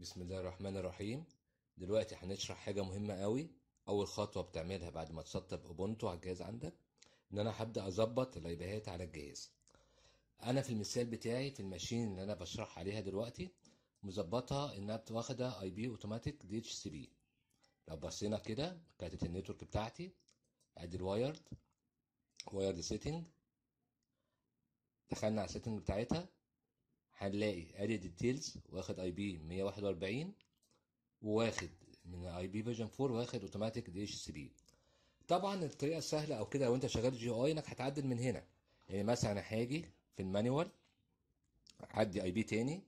بسم الله الرحمن الرحيم دلوقتي هنشرح حاجه مهمه قوي اول خطوه بتعملها بعد ما تسطب اوبونتو على الجهاز عندك ان انا هبدا اظبط اللايبهات على الجهاز انا في المثال بتاعي في الماشين اللي انا بشرح عليها دلوقتي مظبطها انها واخده اي بي اوتوماتيك دي اتش سي بي لو بصينا كده كانت النتورك بتاعتي ادي الوايرد وايرد سيتنج دخلنا على السيتنج بتاعتها هنلاقي ادي ديتيلز واخد اي بي 141 وواخد من اي بي فيجن 4 واخد اوتوماتيك دي اتش سي طبعا الطريقه السهله او كده لو انت شغال جي اي انك هتعدل من هنا يعني مثلا هاجي في المانيوال اعدي اي بي تاني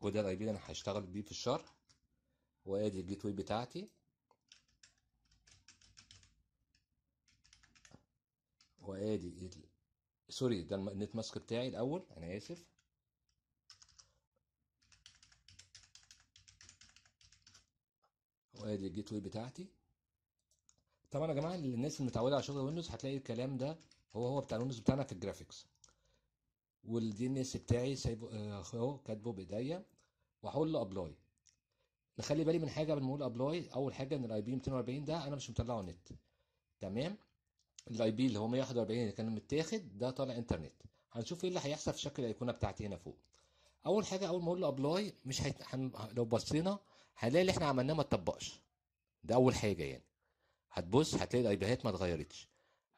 وده الاي بي اللي انا هشتغل بيه في الشرح وادي الجيت واي بتاعتي وادي سوري ده النت ماسك بتاعي الاول انا اسف وادي الجيت واي بتاعتي طبعا يا جماعه الناس المتعوده على شغل ويندوز هتلاقي الكلام ده هو هو بتاع الويندوز بتاعنا في الجرافيكس والدي ان اس بتاعي سايبه آه، اهو كاتبه بايديا وهقول له ابلاي نخلي بالي من حاجه بنقول ابلاي اول حاجه ان الاي بي 240 ده انا مش مطلعه نت تمام الاي بي اللي هو 141 اللي كان متاخد ده طالع انترنت هنشوف ايه اللي هيحصل في شكل الايقونه بتاعتي هنا فوق اول حاجه اول ما اقول له ابلاي مش هيت... هن... لو بصينا هنلاقي اللي احنا عملناه ما اتطبقش ده اول حاجه يعني هتبص هتلاقي الايبيهات ما اتغيرتش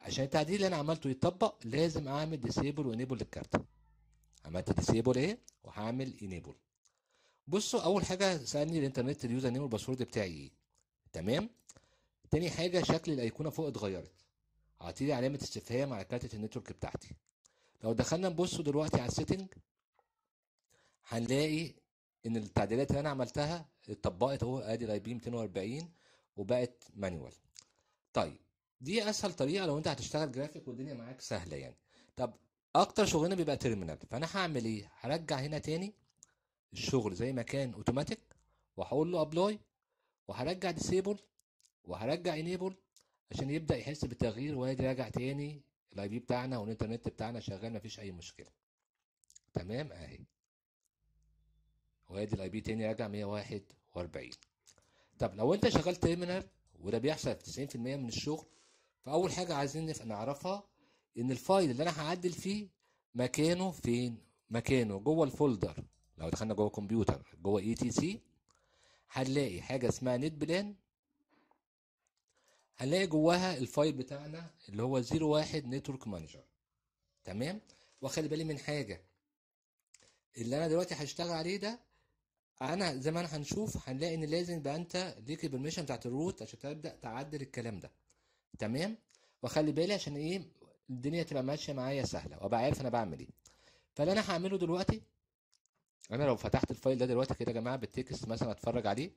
عشان التعديل اللي انا عملته يتطبق لازم اعمل ديسيبل وانيبل للكارت عملت ديسيبل ايه وهعمل انيبل بصوا اول حاجه سالني الانترنت اليوزر نيم والباسورد بتاعي ايه تمام تاني حاجه شكل الايقونه فوق اتغيرت اعطيني علامة استفهام على كارتة النتورك بتاعتي لو دخلنا نبص دلوقتي على السيتنج هنلاقي ان التعديلات اللي انا عملتها اتطبقت اهو ادي الاي بي 240 وبقت مانيوال طيب دي اسهل طريقه لو انت هتشتغل جرافيك والدنيا معاك سهله يعني طب اكتر شغلنا بيبقى تيرمينال فانا هعمل ايه هرجع هنا تاني الشغل زي ما كان اوتوماتيك وهقول له ابلاي وهرجع ديسيبل وهرجع انيبل عشان يبدا يحس بالتغيير ويجي راجع تاني الاي بي بتاعنا والانترنت بتاعنا شغال مفيش اي مشكله تمام اهي وادي الاي بي تاني راجع 141 طب لو انت شغال تيرمينال وده بيحصل في 90% من الشغل فاول حاجه عايزين نعرفها ان الفايل اللي انا هعدل فيه مكانه فين مكانه جوه الفولدر لو دخلنا جوه الكمبيوتر جوه اي تي سي هنلاقي حاجه اسمها نت بلان هنلاقي جواها الفايل بتاعنا اللي هو 01 نتورك مانجر تمام واخلي بالي من حاجه اللي انا دلوقتي هشتغل عليه ده انا زي ما انا هنشوف هنلاقي ان لازم يبقى انت ليك البرميشن بتاعت الروت عشان تبدا تعدل الكلام ده تمام واخلي بالي عشان ايه الدنيا تبقى ماشيه معايا سهله وابقى عارف انا بعمل ايه فاللي انا هعمله دلوقتي انا لو فتحت الفايل ده دلوقتي كده يا جماعه بالتكست مثلا اتفرج عليه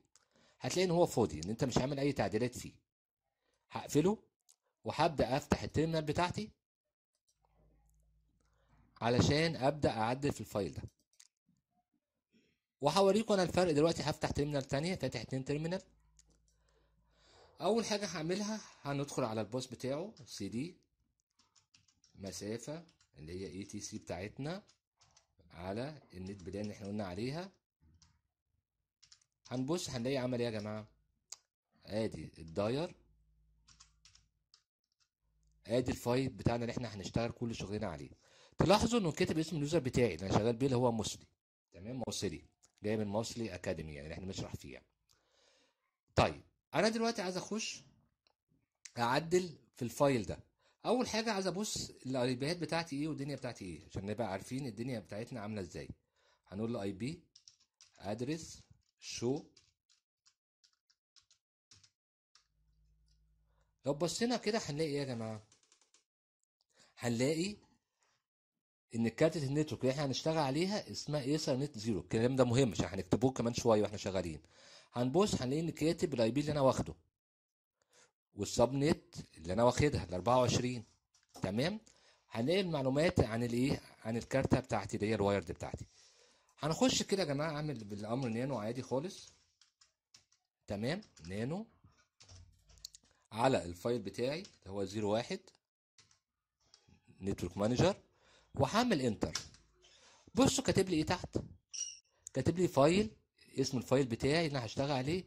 هتلاقي ان هو فاضي ان انت مش عامل اي تعديلات فيه هقفله وهبدأ أفتح التيرمينال بتاعتي علشان أبدأ أعدل في الفايل ده وهوريكم أنا الفرق دلوقتي هفتح تيرمينال تانية فاتح اتنين تيرمينال أول حاجة هعملها هندخل على الباص بتاعه سي دي مسافة اللي هي اي تي سي بتاعتنا على النت بلان اللي احنا قلنا عليها هنبص هنلاقي عمل ايه يا جماعه ادي الداير ادي الفايل بتاعنا اللي احنا هنشتغل كل شغلنا عليه تلاحظوا انه كاتب اسم اليوزر بتاعي اللي انا شغال بيه اللي هو موسلي تمام موسلي جاي من موسلي اكاديمي يعني اللي احنا بنشرح فيه يعني. طيب انا دلوقتي عايز اخش اعدل في الفايل ده اول حاجه عايز ابص الايبيهات بتاعتي ايه والدنيا بتاعتي ايه عشان نبقى عارفين الدنيا بتاعتنا عامله ازاي هنقول له اي بي ادرس شو لو بصينا كده هنلاقي ايه يا جماعه هنلاقي ان كارتة النتورك اللي احنا هنشتغل عليها اسمها ايسر نت زيرو الكلام ده مهم عشان هنكتبوه كمان شويه واحنا شغالين هنبص هنلاقي ان كاتب الاي بي اللي انا واخده والسب نت اللي انا واخدها ال 24 تمام هنلاقي المعلومات عن الايه عن الكارته بتاعتي اللي هي الوايرد بتاعتي هنخش كده يا جماعه اعمل بالامر نانو عادي خالص تمام نانو على الفايل بتاعي اللي هو 01 نتورك مانجر وهعمل انتر بصوا كاتب لي ايه تحت كاتب لي فايل اسم الفايل بتاعي اللي انا هشتغل عليه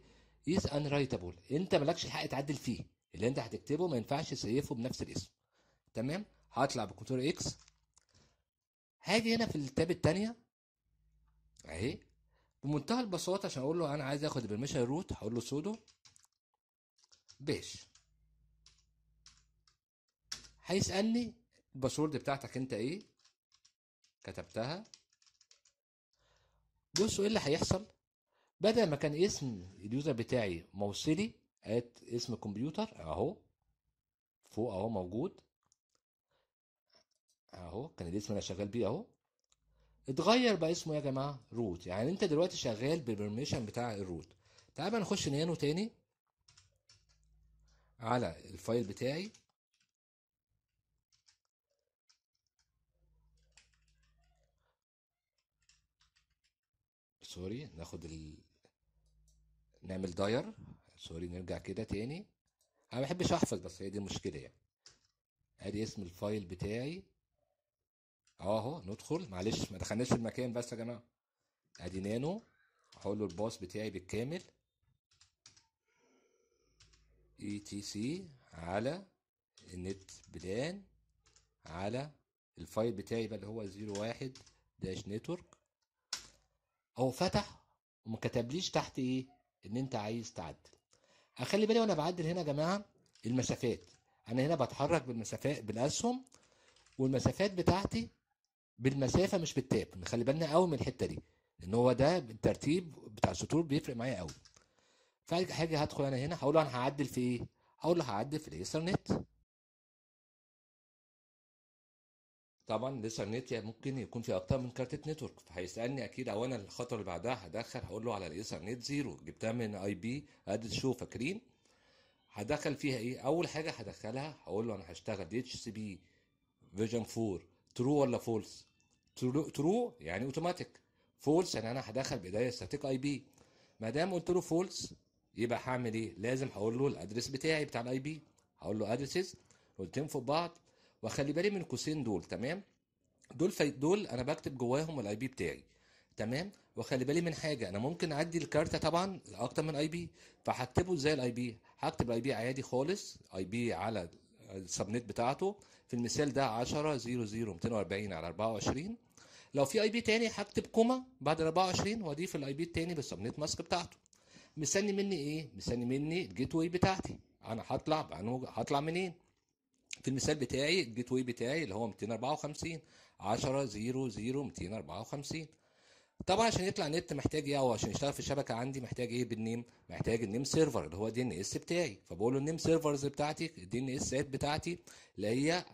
از ان رايتابل انت مالكش الحق تعدل فيه اللي انت هتكتبه ما ينفعش تسيفه بنفس الاسم تمام هطلع بكنترول اكس هاجي هنا في التاب الثانيه اهي بمنتهى البساطه عشان اقول له انا عايز اخد البرميشن روت هقول له سودو باش هيسالني الباسورد بتاعتك انت ايه كتبتها بصوا ايه اللي هيحصل بدل ما كان اسم اليوزر بتاعي موصلي ات اسم الكمبيوتر اهو فوق اهو موجود اهو كان الاسم اللي شغال بيه اهو اتغير بقى اسمه يا جماعه روت يعني انت دلوقتي شغال بالبرميشن بتاع الروت تعال بقى نخش نيانو تاني على الفايل بتاعي سوري ناخد ال... نعمل داير سوري نرجع كده تاني انا ما بحبش احفظ بس هي دي المشكله يعني ادي اسم الفايل بتاعي اهو ندخل معلش ما دخلناش في المكان بس يا جماعه ادي نانو هقول له الباص بتاعي بالكامل اي تي سي على النت بلان على الفايل بتاعي بقى اللي هو 01 داش نتورك هو فتح وما كتبليش تحت ايه ان انت عايز تعدل اخلي بالي وانا بعدل هنا يا جماعه المسافات انا هنا بتحرك بالمسافات بالاسهم والمسافات بتاعتي بالمسافه مش بالتاب نخلي بالنا قوي من الحته دي لان هو ده الترتيب بتاع السطور بيفرق معايا قوي فهاجي هدخل انا هنا هقول له انا هعدل في ايه هقول له هعدل في الايثرنت طبعا لسه النت يعني ممكن يكون في اكتر من كارت نتورك فهيسالني اكيد او انا الخطوه اللي بعدها هدخل هقول له على الايثرنت زيرو جبتها من اي بي ادي شو فاكرين هدخل فيها ايه اول حاجه هدخلها هقول له انا هشتغل دي اتش سي بي فيجن 4 ترو ولا فولس ترو, يعني اوتوماتيك فولس يعني انا هدخل بدايه ستاتيك اي بي ما دام قلت له فولس يبقى هعمل ايه لازم هقول له الادرس بتاعي بتاع الاي بي هقول له ادرسز قلتين فوق بعض واخلي بالي من قوسين دول تمام دول في دول انا بكتب جواهم الاي بي بتاعي تمام واخلي بالي من حاجه انا ممكن اعدي الكارت طبعا اكتر من اي بي فهكتبه ازاي الاي بي هكتب الاي بي عادي خالص اي بي على السبنت بتاعته في المثال ده 10 0 0 240 على 24 لو في اي بي تاني هكتب كوما بعد 24 واضيف الاي بي التاني بالسبنت ماسك بتاعته مستني مني ايه مستني مني الجيت واي بتاعتي انا هطلع هطلع منين في المثال بتاعي الجيت واي بتاعي اللي هو 254 10 0 0 254 طبعا عشان يطلع نت محتاج ايه او عشان يشتغل في الشبكه عندي محتاج ايه بالنيم محتاج النيم سيرفر اللي هو دي ان اس بتاعي فبقول له النيم سيرفرز بتاعتي الدي ان اس بتاعتي اللي هي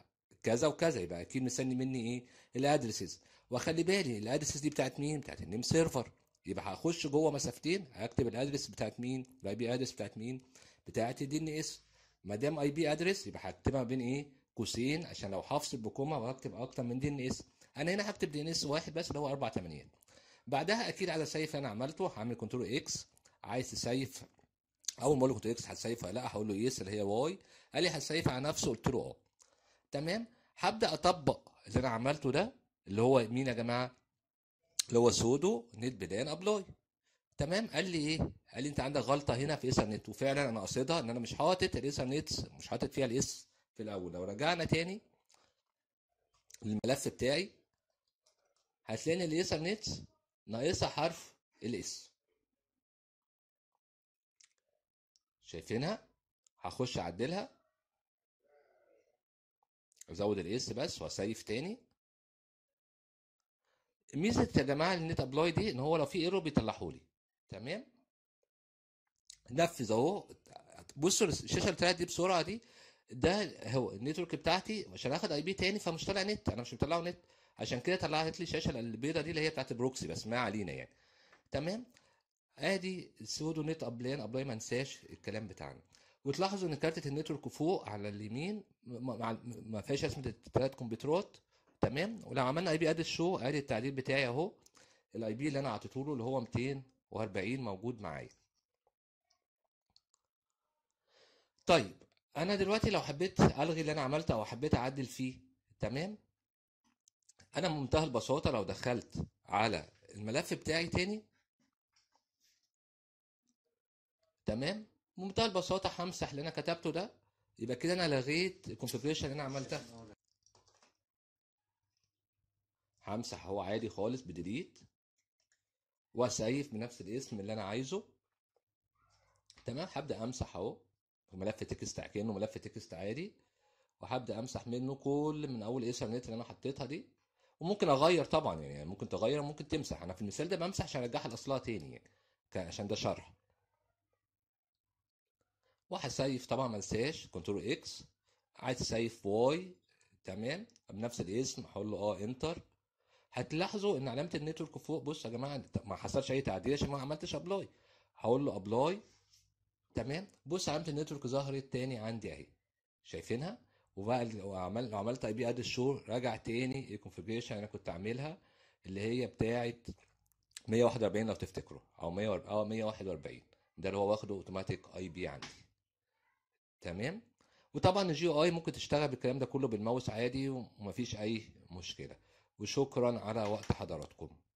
كذا وكذا يبقى اكيد مستني مني ايه الادرسز واخلي بالي الادرسز دي بتاعت مين بتاعت النيم سيرفر يبقى هخش جوه مسافتين هكتب الادرس بتاعت مين الاي بي ادرس بتاعت مين بتاعت الدي ان اس ما دام اي بي ادرس يبقى هكتبها بين ايه قوسين عشان لو هفصل بكومه وهكتب اكتر من دي ان اس انا هنا هكتب دي ان اس واحد بس اللي هو 4 8 بعدها اكيد على سيف انا عملته هعمل كنترول اكس عايز تسيف اول ما اقول له كنترول اكس هتسيف ولا لا هقول له يس اللي هي واي قال لي هتسيف على نفسه قلت له اه تمام هبدا اطبق اللي انا عملته ده اللي هو مين يا جماعه اللي هو سودو نيت بلان ابلاي تمام قال لي ايه قال لي انت عندك غلطه هنا في ايثرنت وفعلا انا قصدها ان انا مش حاطط الايثرنت مش حاطط فيها الاس في الاول لو رجعنا تاني للملف بتاعي هتلاقي ان الايثرنت ناقصها حرف الاس شايفينها هخش اعدلها ازود الاس بس واسيف تاني ميزه يا جماعه النت ابلاي دي ان هو لو في ايرور بيطلعهولي تمام نفذ اهو بصوا الشاشه اللي طلعت دي بسرعه دي ده هو النتورك بتاعتي عشان اخد اي بي تاني فمش طالع نت انا مش مطلعه نت عشان كده طلعت لي الشاشه البيضه دي اللي هي بتاعت بروكسي بس ما علينا يعني تمام ادي السودو نت ابلاين ابلاي ما انساش الكلام بتاعنا وتلاحظوا ان كارتة النتورك فوق على اليمين ما فيهاش اسم التلات كمبيوترات تمام ولو عملنا اي بي ادي شو ادي التعديل بتاعي اهو الاي بي اللي انا اعطيته له اللي هو 240 موجود معايا طيب انا دلوقتي لو حبيت الغي اللي انا عملته او حبيت اعدل فيه تمام انا بمنتهى البساطه لو دخلت على الملف بتاعي تاني تمام بمنتهى البساطه همسح اللي انا كتبته ده يبقى كده انا لغيت الكونفيجريشن اللي انا عملتها همسح هو عادي خالص بديليت واسيف بنفس الاسم اللي انا عايزه تمام هبدا امسح اهو وملف تكست كانه ملف تكست عادي وهبدا امسح منه كل من اول ايثر اللي انا حطيتها دي وممكن اغير طبعا يعني, يعني ممكن تغير ممكن تمسح انا في المثال ده بمسح عشان ارجعها لاصلها تاني يعني عشان ده شرح وهسيف طبعا ما انساش كنترول اكس عايز سيف واي تمام بنفس الاسم هقول له اه انتر هتلاحظوا ان علامه النتورك فوق بص يا جماعه ما حصلش اي تعديل عشان ما عملتش ابلاي هقول له ابلاي تمام بص علامه النتورك ظهرت تاني عندي اهي شايفينها وبقى وعمل عملت اي بي اد الشو راجع تاني الكونفجريشن انا كنت عاملها اللي هي بتاعه 141 لو تفتكروا او اه 141 ده اللي هو واخده اوتوماتيك اي بي عندي تمام وطبعا الجي اي ممكن تشتغل بالكلام ده كله بالماوس عادي ومفيش اي مشكله وشكرا على وقت حضراتكم